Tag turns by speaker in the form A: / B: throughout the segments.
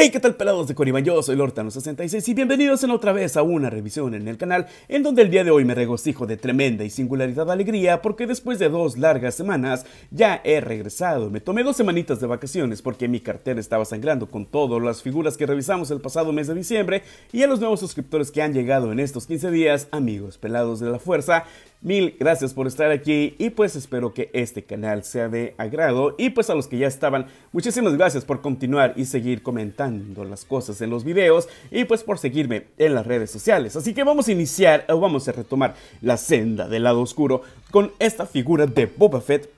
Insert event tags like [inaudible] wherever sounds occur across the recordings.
A: Hey, ¿qué tal pelados de Coriban? Yo soy Lortano66 y bienvenidos en otra vez a una revisión en el canal en donde el día de hoy me regocijo de tremenda y singularidad alegría porque después de dos largas semanas ya he regresado. Me tomé dos semanitas de vacaciones porque mi cartera estaba sangrando con todas las figuras que revisamos el pasado mes de diciembre y a los nuevos suscriptores que han llegado en estos 15 días, amigos pelados de la fuerza, Mil gracias por estar aquí y pues espero que este canal sea de agrado y pues a los que ya estaban, muchísimas gracias por continuar y seguir comentando las cosas en los videos y pues por seguirme en las redes sociales. Así que vamos a iniciar o vamos a retomar la senda del lado oscuro con esta figura de Boba Fett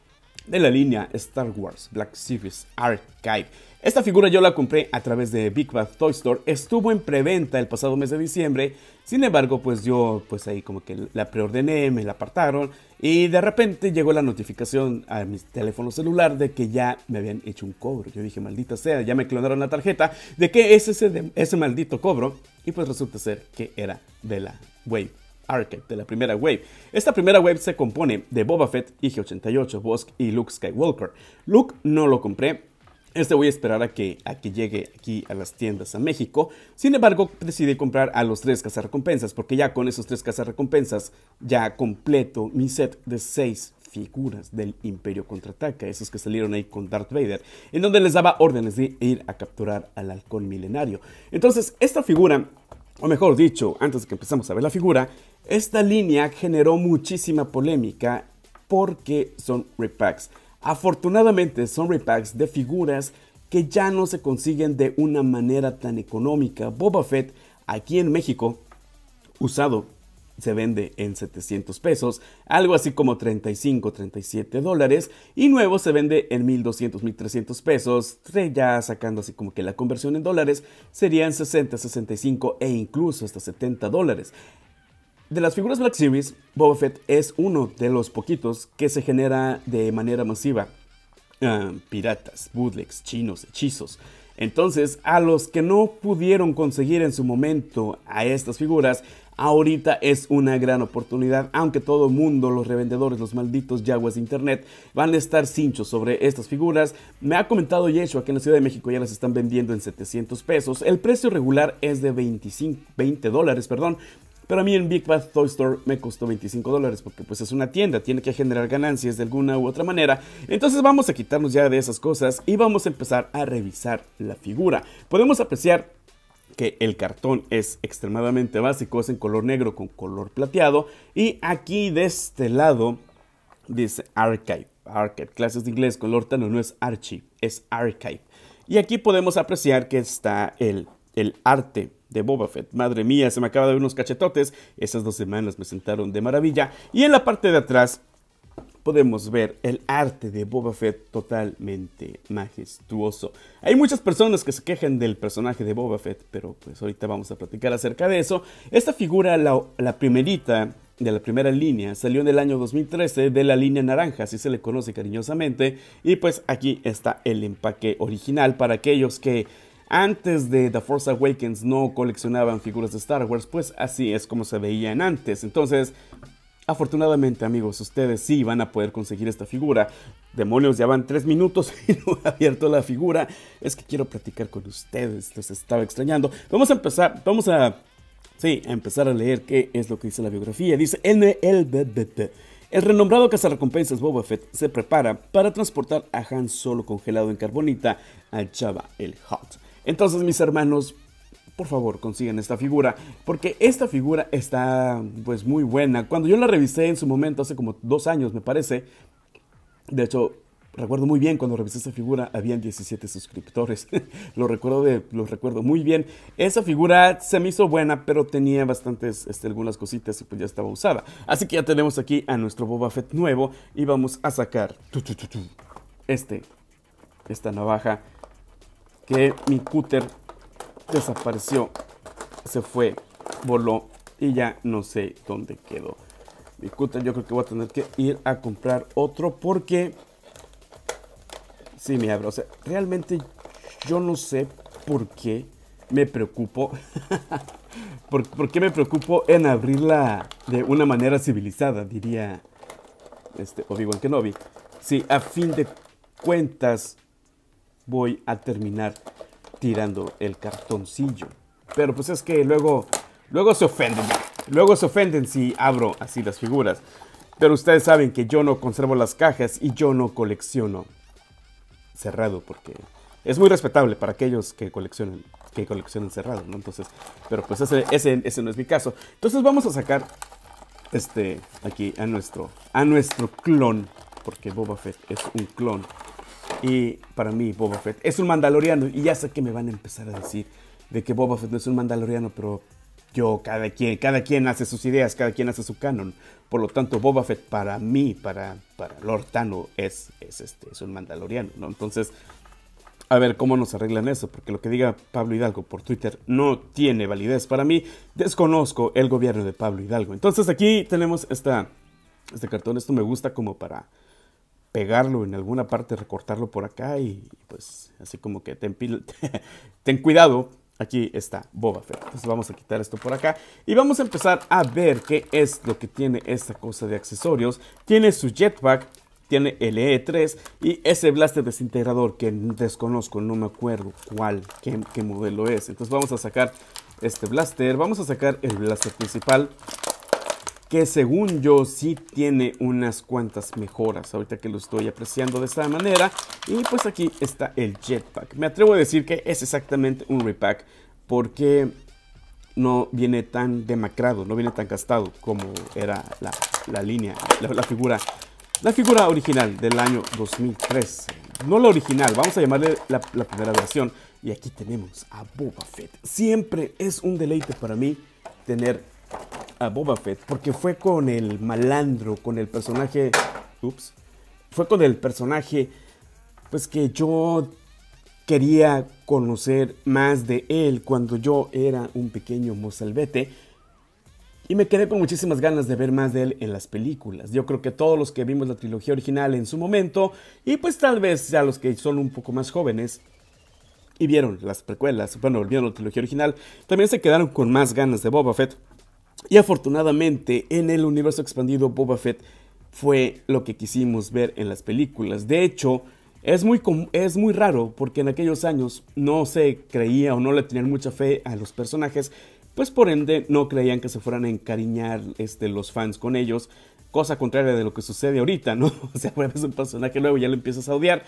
A: de la línea Star Wars Black Series Archive. Esta figura yo la compré a través de Big Bad Toy Store, estuvo en preventa el pasado mes de diciembre, sin embargo pues yo pues ahí como que la preordené, me la apartaron y de repente llegó la notificación a mi teléfono celular de que ya me habían hecho un cobro. Yo dije, maldita sea, ya me clonaron la tarjeta, ¿de qué es ese, ese maldito cobro? Y pues resulta ser que era de la Wave Arcade, de la primera wave. Esta primera wave se compone de Boba Fett, IG-88, Bosk y Luke Skywalker. Luke no lo compré, este voy a esperar a que, a que llegue aquí a las tiendas a México. Sin embargo, decidí comprar a los tres cazarrecompensas, porque ya con esos tres cazarrecompensas ya completo mi set de seis figuras del Imperio Contraataca, esos que salieron ahí con Darth Vader, en donde les daba órdenes de ir a capturar al halcón milenario. Entonces, esta figura, o mejor dicho, antes de que empezamos a ver la figura, esta línea generó muchísima polémica porque son repacks. Afortunadamente son repacks de figuras que ya no se consiguen de una manera tan económica. Boba Fett aquí en México, usado, se vende en 700 pesos, algo así como 35, 37 dólares, y nuevo se vende en 1200, 1300 pesos, ya sacando así como que la conversión en dólares serían 60, 65 e incluso hasta 70 dólares. De las figuras Black Series, Boba Fett es uno de los poquitos que se genera de manera masiva. Ah, piratas, bootlegs, chinos, hechizos. Entonces, a los que no pudieron conseguir en su momento a estas figuras, ahorita es una gran oportunidad, aunque todo el mundo, los revendedores, los malditos yaguas de internet, van a estar cinchos sobre estas figuras. Me ha comentado Yeshua que en la Ciudad de México ya las están vendiendo en 700 pesos. El precio regular es de 25, 20 dólares, perdón, pero a mí en Big Bad Toy Store me costó 25 dólares porque pues es una tienda, tiene que generar ganancias de alguna u otra manera. Entonces vamos a quitarnos ya de esas cosas y vamos a empezar a revisar la figura. Podemos apreciar que el cartón es extremadamente básico, es en color negro con color plateado y aquí de este lado dice Archive, Archive, clases de inglés color Lortano no es Archive, es Archive. Y aquí podemos apreciar que está el, el arte de Boba Fett. Madre mía, se me acaba de ver unos cachetotes. Esas dos semanas me sentaron de maravilla. Y en la parte de atrás podemos ver el arte de Boba Fett totalmente majestuoso. Hay muchas personas que se quejan del personaje de Boba Fett, pero pues ahorita vamos a platicar acerca de eso. Esta figura, la, la primerita de la primera línea, salió en el año 2013 de la línea naranja, así se le conoce cariñosamente, y pues aquí está el empaque original para aquellos que antes de The Force Awakens no coleccionaban figuras de Star Wars, pues así es como se veían antes. Entonces, afortunadamente amigos, ustedes sí van a poder conseguir esta figura. Demonios, ya van tres minutos [laughs] y no abierto la figura. Es que quiero platicar con ustedes, los estaba extrañando. Vamos a empezar, vamos a... Sí, a empezar a leer qué es lo que dice la biografía. Dice El renombrado cazarrecompensas Boba Fett se prepara para transportar a Han Solo congelado en carbonita al Chava el Hot. Entonces, mis hermanos, por favor, consigan esta figura, porque esta figura está pues muy buena. Cuando yo la revisé en su momento, hace como dos años me parece, de hecho, recuerdo muy bien cuando revisé esta figura, habían 17 suscriptores. [laughs] lo recuerdo de, lo recuerdo muy bien. Esa figura se me hizo buena, pero tenía bastantes, este, algunas cositas y pues ya estaba usada. Así que ya tenemos aquí a nuestro Boba Fett nuevo y vamos a sacar este, esta navaja que mi cúter desapareció, se fue, voló y ya no sé dónde quedó. Mi cúter yo creo que voy a tener que ir a comprar otro porque sí me abro, O sea, realmente yo no sé por qué me preocupo. [laughs] por, qué me preocupo en abrirla de una manera civilizada? Diría este Obi-Wan Kenobi. Si sí, a fin de cuentas voy a terminar tirando el cartoncillo. Pero pues es que luego, luego se ofenden. Luego se ofenden si abro así las figuras. Pero ustedes saben que yo no conservo las cajas y yo no colecciono. Cerrado, porque es muy respetable para aquellos que coleccionan, que coleccionan cerrado, ¿no? Entonces, pero pues ese, ese, ese no es mi caso. Entonces vamos a sacar este aquí a nuestro, a nuestro clon, porque Boba Fett es un clon y para mí Boba Fett es un mandaloriano. Y ya sé que me van a empezar a decir de que Boba Fett no es un mandaloriano, pero yo, cada quien, cada quien hace sus ideas, cada quien hace su canon. Por lo tanto, Boba Fett para mí, para, para Lord Tano, es, este, es un mandaloriano, Entonces, a ver cómo nos arreglan eso, porque lo que diga Pablo Hidalgo por Twitter no tiene validez. Para mí, desconozco el gobierno de Pablo Hidalgo. Entonces, aquí tenemos esta, este cartón, esto me gusta como para pegarlo en alguna parte, recortarlo por acá y pues así como que ten, [laughs] ten cuidado, aquí está Boba Fett. Entonces vamos a quitar esto por acá y vamos a empezar a ver qué es lo que tiene esta cosa de accesorios. Tiene su jetpack, tiene el E3 y ese blaster desintegrador que desconozco, no me acuerdo cuál, qué, qué modelo es. Entonces vamos a sacar este blaster, vamos a sacar el blaster principal que según yo sí tiene unas cuantas mejoras, ahorita que lo estoy apreciando de esta manera. Y pues aquí está el jetpack. Me atrevo a decir que es exactamente un repack porque no viene tan demacrado, no viene tan gastado como era la, línea, la, figura. La figura original del año 2003. No la original, vamos a llamarle la, la primera versión. Y aquí tenemos a Boba Fett. Siempre es un deleite para mí tener a Boba Fett porque fue con el malandro, con el personaje... Ups. Fue con el personaje pues que yo quería conocer más de él cuando yo era un pequeño mozalbete y me quedé con muchísimas ganas de ver más de él en las películas. Yo creo que todos los que vimos la trilogía original en su momento y pues tal vez A los que son un poco más jóvenes y vieron las precuelas, bueno, vieron la trilogía original, también se quedaron con más ganas de Boba Fett. Y afortunadamente en el universo expandido Boba Fett fue lo que quisimos ver en las películas. De hecho, es muy, es muy raro porque en aquellos años no se creía o no le tenían mucha fe a los personajes, pues por ende no creían que se fueran a encariñar este, los fans con ellos, cosa contraria de lo que sucede ahorita, ¿no? [laughs] O sea, ves un personaje nuevo y ya lo empiezas a odiar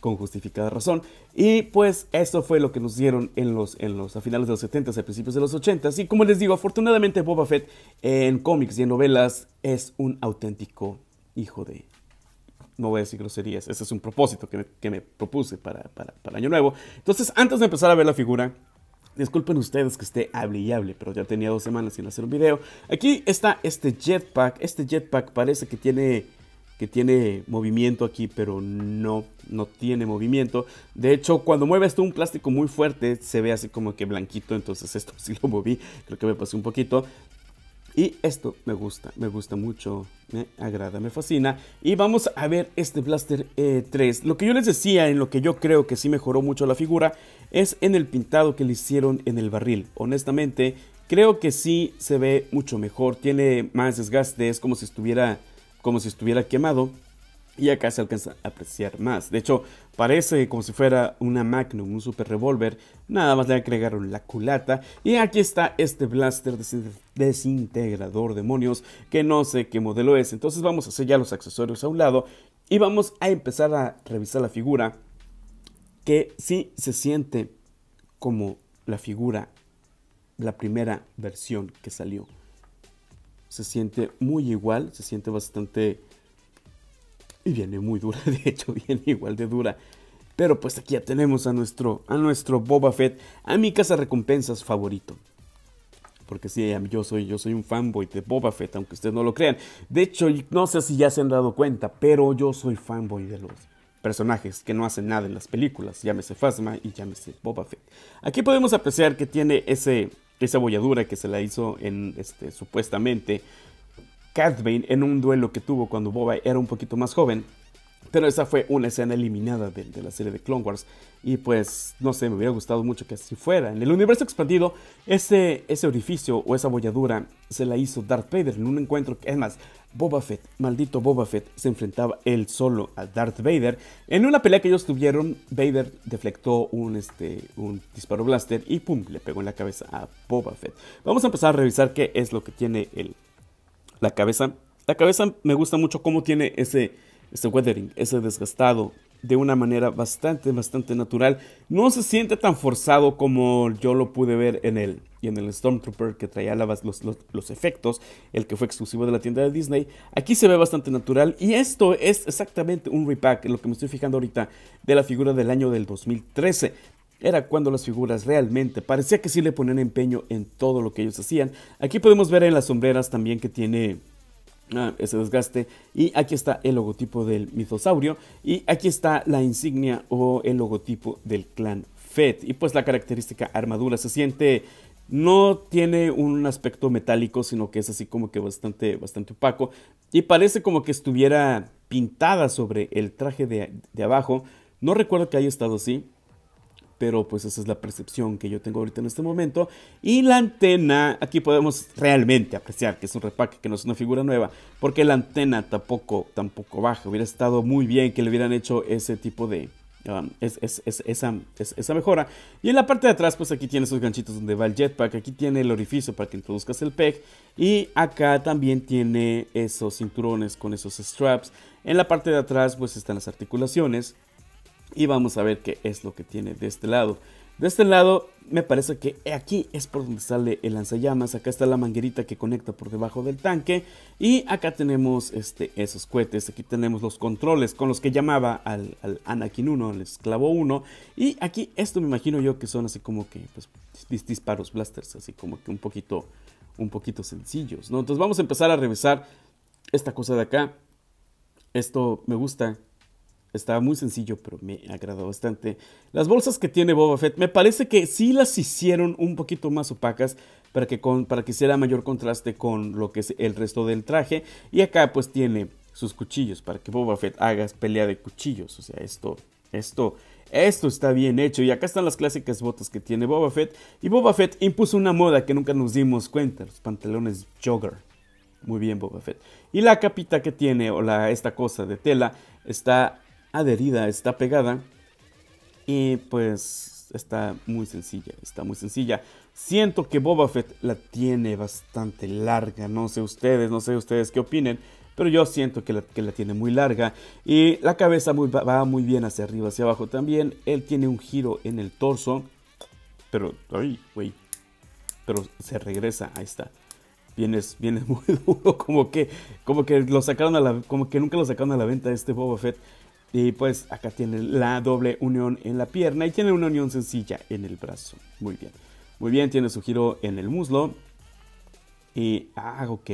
A: con justificada razón. Y pues esto fue lo que nos dieron en los, en los, a finales de los 70s, a principios de los 80s. Y como les digo, afortunadamente Boba Fett en cómics y en novelas es un auténtico hijo de... No voy a groserías, ese es un propósito que me, propuse para, para, para Año Nuevo. Entonces, antes de empezar a ver la figura, Disculpen ustedes que esté hable y hable, pero ya tenía dos semanas sin hacer un video. Aquí está este jetpack. Este jetpack parece que tiene que tiene movimiento aquí, pero no, no tiene movimiento. De hecho, cuando mueves esto, un plástico muy fuerte, se ve así como que blanquito. Entonces [laughs] esto sí lo moví, creo que me pasé un poquito. Y esto me gusta, me gusta mucho, me agrada, me fascina. Y vamos a ver este Blaster 3. Eh, lo que yo les decía, en lo que yo creo que sí mejoró mucho la figura, es en el pintado que le hicieron en el barril. Honestamente, creo que sí se ve mucho mejor, tiene más desgaste, es como si estuviera como si estuviera quemado y acá se alcanza a apreciar más. De hecho, parece como si fuera una Magnum, un super revólver. Nada más le agregaron la culata. Y aquí está este blaster desintegrador demonios, que no sé qué modelo es. Entonces vamos a hacer ya los accesorios a un lado y vamos a empezar a revisar la figura, que sí se siente como la figura, la primera versión que salió se siente muy igual, se siente bastante... Y viene muy dura, [laughs] de hecho, viene igual de dura. Pero pues aquí ya tenemos a nuestro, a nuestro Boba Fett, a mi casa recompensas favorito. Porque sí, yo soy, yo soy un fanboy de Boba Fett, aunque ustedes no lo crean. De hecho, no sé si ya se han dado cuenta, pero yo soy fanboy de los personajes que no hacen nada en las películas. Llámese Fasma y llámese Boba Fett. Aquí podemos apreciar que tiene ese, esa bolladura que se la hizo en este, supuestamente Cat en un duelo que tuvo cuando Boba era un poquito más joven pero esa fue una escena eliminada de, la serie de Clone Wars. Y pues, no sé, me hubiera gustado mucho que así fuera. En el universo expandido, ese, ese orificio o esa bolladura se la hizo Darth Vader en un encuentro que, es más, Boba Fett, maldito Boba Fett, se enfrentaba él solo a Darth Vader. En una pelea que ellos tuvieron, Vader deflectó un, este, un disparo blaster y pum, le pegó en la cabeza a Boba Fett. Vamos a empezar a revisar qué es lo que tiene el, la cabeza. La cabeza me gusta mucho cómo tiene ese este weathering, ese desgastado, de una manera bastante, bastante natural. No se siente tan forzado como yo lo pude ver en él y en el Stormtrooper que traía los, los, efectos, el que fue exclusivo de la tienda de Disney. Aquí se ve bastante natural y esto es exactamente un repack, lo que me estoy fijando ahorita, de la figura del año del 2013. Era cuando las figuras realmente parecía que sí le ponían empeño en todo lo que ellos hacían. Aquí podemos ver en las sombreras también que tiene Ah, ese desgaste. Y aquí está el logotipo del mitosaurio. Y aquí está la insignia o el logotipo del clan fed Y pues la característica armadura se siente. No tiene un aspecto metálico, sino que es así como que bastante, bastante opaco. Y parece como que estuviera pintada sobre el traje de abajo. No recuerdo que haya estado así pero pues esa es la percepción que yo tengo ahorita en este momento. Y la antena, aquí podemos realmente apreciar que es un repack, que no es una figura nueva, porque la antena tampoco, tampoco baja. Hubiera estado muy bien que le hubieran hecho ese tipo de... Um, esa, esa mejora. Y en la parte de atrás, pues aquí tiene esos ganchitos donde va el jetpack. Aquí tiene el orificio para que introduzcas el peg. Y acá también tiene esos cinturones con esos straps. En la parte de atrás, pues están las articulaciones y vamos a ver qué es lo que tiene de este lado. De este lado, me parece que aquí es por donde sale el lanzallamas. Acá está la manguerita que conecta por debajo del tanque. Y acá tenemos este, esos cohetes. Aquí tenemos los controles con los que llamaba al, Anakin 1, al esclavo 1. Y aquí esto me imagino yo que son así como que pues, disparos, blasters, así como que un poquito, un poquito sencillos. ¿no? Entonces vamos a empezar a revisar esta cosa de acá. Esto me gusta, estaba muy sencillo, pero me agradó bastante. Las bolsas que tiene Boba Fett, me parece que sí las hicieron un poquito más opacas para que, para que hiciera mayor contraste con lo que es el resto del traje. Y acá pues tiene sus cuchillos para que Boba Fett haga pelea de cuchillos. O sea, esto, esto, esto está bien hecho. Y acá están las clásicas botas que tiene Boba Fett. Y Boba Fett impuso una moda que nunca nos dimos cuenta, los pantalones jogger. Muy bien, Boba Fett. Y la capita que tiene, o la, esta cosa de tela, está adherida, está pegada. Y pues está muy sencilla, está muy sencilla. Siento que Boba Fett la tiene bastante larga, no sé ustedes, no sé ustedes qué opinen. Pero yo siento que la, que la tiene muy larga y la cabeza va muy bien hacia arriba, hacia abajo también. Él tiene un giro en el torso, pero, ay, güey, pero se regresa, ahí está. Vienes, [laughs] muy duro, como que, como que lo sacaron a la, como que nunca lo sacaron a la venta este Boba Fett. Y pues acá tiene la doble unión en la pierna y tiene una unión sencilla en el brazo. Muy bien. Muy bien, tiene su giro en el muslo. Y, ah, ok.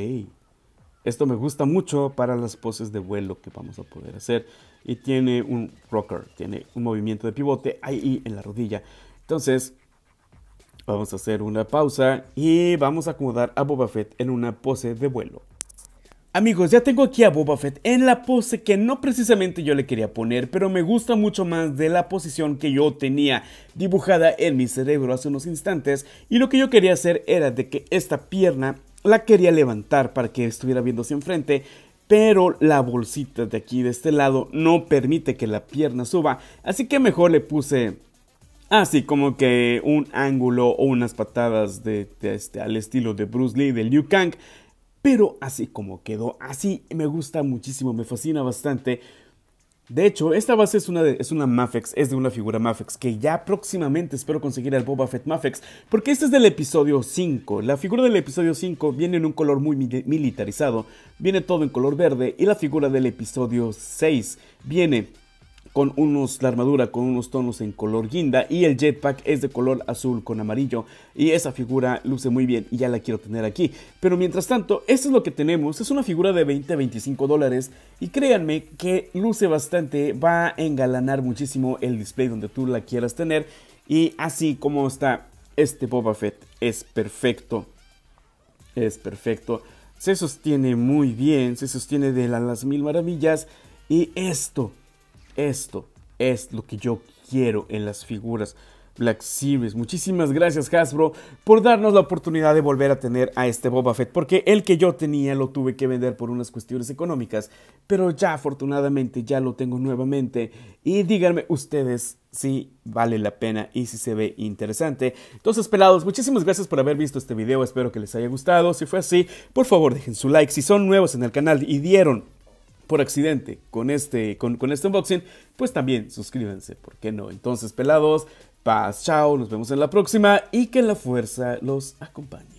A: Esto me gusta mucho para las poses de vuelo que vamos a poder hacer. Y tiene un rocker, tiene un movimiento de pivote ahí en la rodilla. Entonces, vamos a hacer una pausa y vamos a acomodar a Boba Fett en una pose de vuelo. Amigos, ya tengo aquí a Boba Fett en la pose que no precisamente yo le quería poner, pero me gusta mucho más de la posición que yo tenía dibujada en mi cerebro hace unos instantes y lo que yo quería hacer era de que esta pierna la quería levantar para que estuviera viéndose enfrente, pero la bolsita de aquí de este lado no permite que la pierna suba, así que mejor le puse así como que un ángulo o unas patadas de, este, al estilo de Bruce Lee, de Liu Kang, pero así como quedó, así me gusta muchísimo, me fascina bastante. De hecho, esta base es una, es una Mafex, es de una figura Mafex, que ya próximamente espero conseguir al Boba Fett Mafex, porque este es del episodio 5. La figura del episodio 5 viene en un color muy militarizado, viene todo en color verde, y la figura del episodio 6 viene con unos, la armadura con unos tonos en color guinda y el jetpack es de color azul con amarillo y esa figura luce muy bien y ya la quiero tener aquí. Pero mientras tanto, esto es lo que tenemos, es una figura de 20 a 25 dólares y créanme que luce bastante, va a engalanar muchísimo el display donde tú la quieras tener y así como está este Boba Fett es perfecto, es perfecto, se sostiene muy bien, se sostiene de las mil maravillas y esto esto es lo que yo quiero en las figuras Black Series. Muchísimas gracias Hasbro por darnos la oportunidad de volver a tener a este Boba Fett, porque el que yo tenía lo tuve que vender por unas cuestiones económicas, pero ya afortunadamente ya lo tengo nuevamente y díganme ustedes si vale la pena y si se ve interesante. Entonces, pelados, muchísimas gracias por haber visto este video, espero que les haya gustado. Si fue así, por favor dejen su like. Si son nuevos en el canal y dieron por accidente con este, con, este unboxing, pues también suscríbanse, ¿por qué no? Entonces, pelados, paz, chao, nos vemos en la próxima y que la fuerza los acompañe.